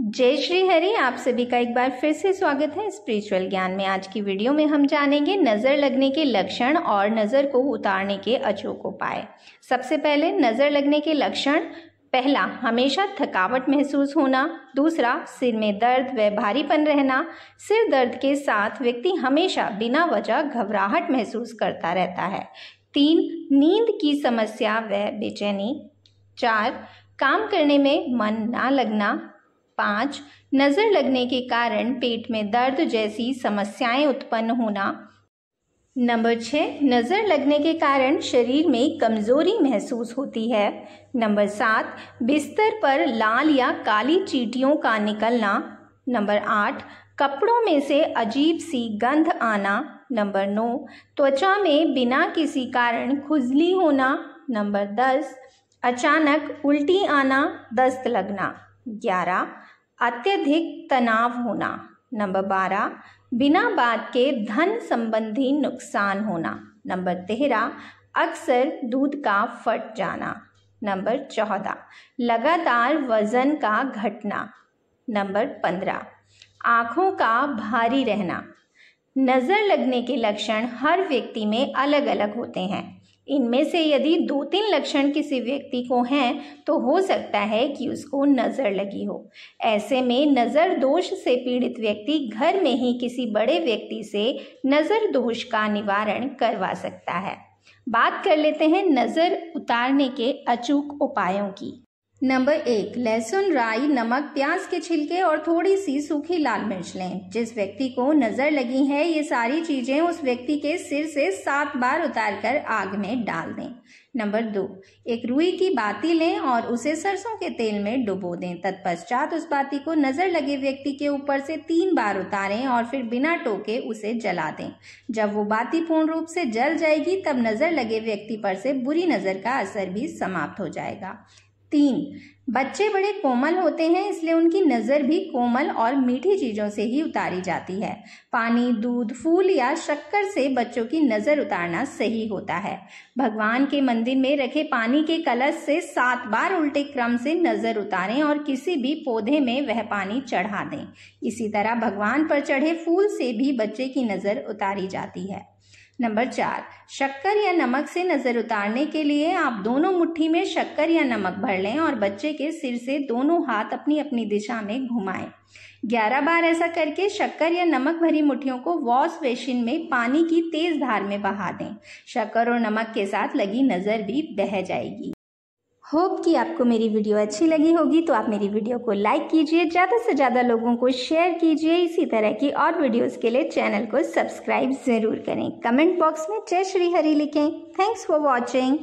जय श्री हरि आप सभी का एक बार फिर से स्वागत है स्पिरिचुअल ज्ञान में आज की वीडियो में हम जानेंगे नज़र लगने के लक्षण और नज़र को उतारने के अचूक उपाय सबसे पहले नज़र लगने के लक्षण पहला हमेशा थकावट महसूस होना दूसरा सिर में दर्द व भारीपन रहना सिर दर्द के साथ व्यक्ति हमेशा बिना वजह घबराहट महसूस करता रहता है तीन नींद की समस्या व बेचैनी चार काम करने में मन ना लगना पाँच नज़र लगने के कारण पेट में दर्द जैसी समस्याएं उत्पन्न होना नंबर छः नज़र लगने के कारण शरीर में कमज़ोरी महसूस होती है नंबर सात बिस्तर पर लाल या काली चीटियों का निकलना नंबर आठ कपड़ों में से अजीब सी गंध आना नंबर नौ त्वचा में बिना किसी कारण खुजली होना नंबर दस अचानक उल्टी आना दस्त लगना ग्यारह अत्यधिक तनाव होना नंबर बारह बिना बात के धन संबंधी नुकसान होना नंबर तेरह अक्सर दूध का फट जाना नंबर चौदह लगातार वजन का घटना नंबर पंद्रह आँखों का भारी रहना नज़र लगने के लक्षण हर व्यक्ति में अलग अलग होते हैं इनमें से यदि दो तीन लक्षण किसी व्यक्ति को हैं तो हो सकता है कि उसको नज़र लगी हो ऐसे में नज़र दोष से पीड़ित व्यक्ति घर में ही किसी बड़े व्यक्ति से नज़र दोष का निवारण करवा सकता है बात कर लेते हैं नज़र उतारने के अचूक उपायों की नंबर एक लहसुन राई नमक प्याज के छिलके और थोड़ी सी सूखी लाल मिर्च लें जिस व्यक्ति को नजर लगी है ये सारी चीजें उस व्यक्ति के सिर से सात बार उतारकर आग में डाल दें नंबर दो एक रुई की बाती लें और उसे सरसों के तेल में डुबो दें तत्पश्चात उस बाती को नजर लगे व्यक्ति के ऊपर से तीन बार उतारें और फिर बिना टोके उसे जला दें जब वो बाती पूर्ण रूप से जल जाएगी तब नजर लगे व्यक्ति पर से बुरी नजर का असर भी समाप्त हो जाएगा तीन बच्चे बड़े कोमल होते हैं इसलिए उनकी नज़र भी कोमल और मीठी चीज़ों से ही उतारी जाती है पानी दूध फूल या शक्कर से बच्चों की नज़र उतारना सही होता है भगवान के मंदिर में रखे पानी के कलश से सात बार उल्टे क्रम से नज़र उतारें और किसी भी पौधे में वह पानी चढ़ा दें इसी तरह भगवान पर चढ़े फूल से भी बच्चे की नज़र उतारी जाती है नंबर चार शक्कर या नमक से नज़र उतारने के लिए आप दोनों मुट्ठी में शक्कर या नमक भर लें और बच्चे के सिर से दोनों हाथ अपनी अपनी दिशा में घुमाएं ग्यारह बार ऐसा करके शक्कर या नमक भरी मुठियों को वॉश बेसिन में पानी की तेज धार में बहा दें शक्कर और नमक के साथ लगी नज़र भी बह जाएगी होप कि आपको मेरी वीडियो अच्छी लगी होगी तो आप मेरी वीडियो को लाइक कीजिए ज़्यादा से ज़्यादा लोगों को शेयर कीजिए इसी तरह की और वीडियोस के लिए चैनल को सब्सक्राइब ज़रूर करें कमेंट बॉक्स में जय श्री हरी लिखें थैंक्स फॉर वॉचिंग